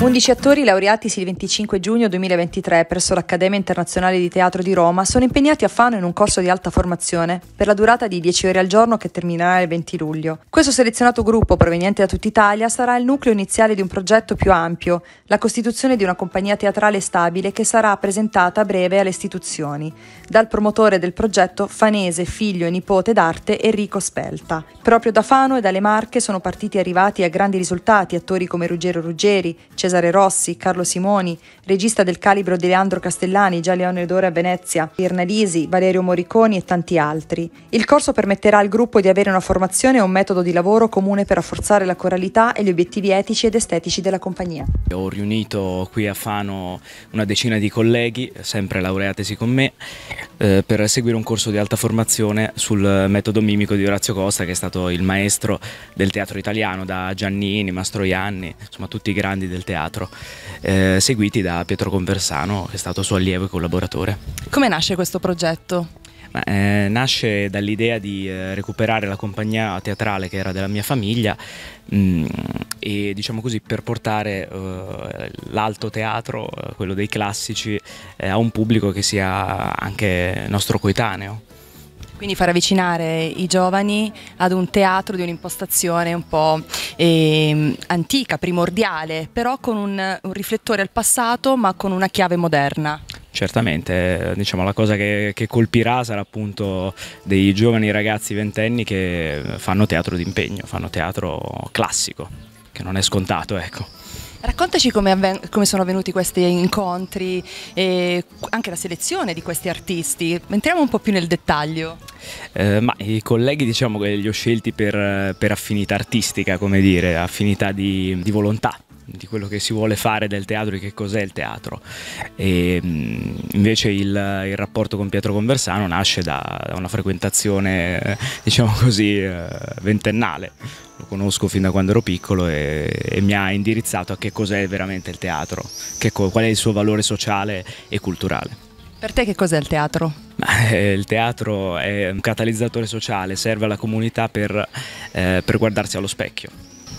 11 attori laureatisi il 25 giugno 2023 presso l'Accademia Internazionale di Teatro di Roma sono impegnati a Fano in un corso di alta formazione per la durata di 10 ore al giorno che terminerà il 20 luglio. Questo selezionato gruppo proveniente da tutta Italia sarà il nucleo iniziale di un progetto più ampio, la costituzione di una compagnia teatrale stabile che sarà presentata a breve alle istituzioni, dal promotore del progetto fanese figlio e nipote d'arte Enrico Spelta. Proprio da Fano e dalle Marche sono partiti e arrivati a grandi risultati attori come Ruggero Ruggeri, Cesare Cesare Rossi, Carlo Simoni, regista del calibro di Leandro Castellani, già Leone d'Ore a Venezia, Irnalisi, Valerio Moriconi e tanti altri. Il corso permetterà al gruppo di avere una formazione e un metodo di lavoro comune per rafforzare la coralità e gli obiettivi etici ed estetici della compagnia. Ho riunito qui a Fano una decina di colleghi, sempre laureatesi con me, eh, per seguire un corso di alta formazione sul metodo mimico di Orazio Costa, che è stato il maestro del teatro italiano, da Giannini, Mastroianni, insomma tutti i grandi del teatro teatro, eh, seguiti da Pietro Conversano, che è stato suo allievo e collaboratore. Come nasce questo progetto? Ma, eh, nasce dall'idea di eh, recuperare la compagnia teatrale che era della mia famiglia mh, mm, e diciamo così per portare eh, l'alto teatro, eh, quello dei classici, eh, a un pubblico che sia anche nostro coetaneo. Quindi far avvicinare i giovani ad un teatro di un'impostazione un po' eh, antica, primordiale, però con un, un riflettore al passato ma con una chiave moderna. Certamente, diciamo, la cosa che, che, colpirà sarà appunto dei giovani ragazzi ventenni che eh, fanno teatro d'impegno, fanno teatro classico, che non è scontato, ecco. Raccontaci come, come, sono avvenuti questi incontri e anche la selezione di questi artisti. Entriamo un po' più nel dettaglio. Eh, ma i colleghi diciamo che li ho scelti per, per affinità artistica, come dire, affinità di, di volontà di quello che si vuole fare del teatro, e che cos'è il teatro. E, mm, invece il, il, rapporto con Pietro Conversano nasce da, da una frequentazione, eh, diciamo così, eh, ventennale. Lo conosco fin da quando ero piccolo e, e mi ha indirizzato a che cos'è veramente il teatro, che, qual è il suo valore sociale e culturale. Per te che cos'è il teatro? Eh, il teatro è un catalizzatore sociale, serve alla comunità per, eh, per guardarsi allo specchio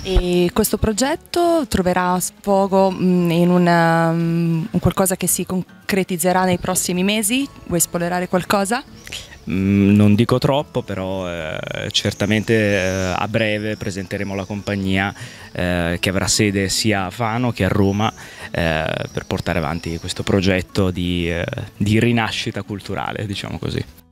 e questo progetto troverà sfogo mm, in una, mm, um, qualcosa che si concretizzerà nei prossimi mesi? Vuoi spoilerare qualcosa? Mm, non dico troppo, però eh, certamente eh, a breve presenteremo la compagnia eh, che avrà sede sia a Fano che a Roma eh, per portare avanti questo progetto di, eh, di rinascita culturale, diciamo così.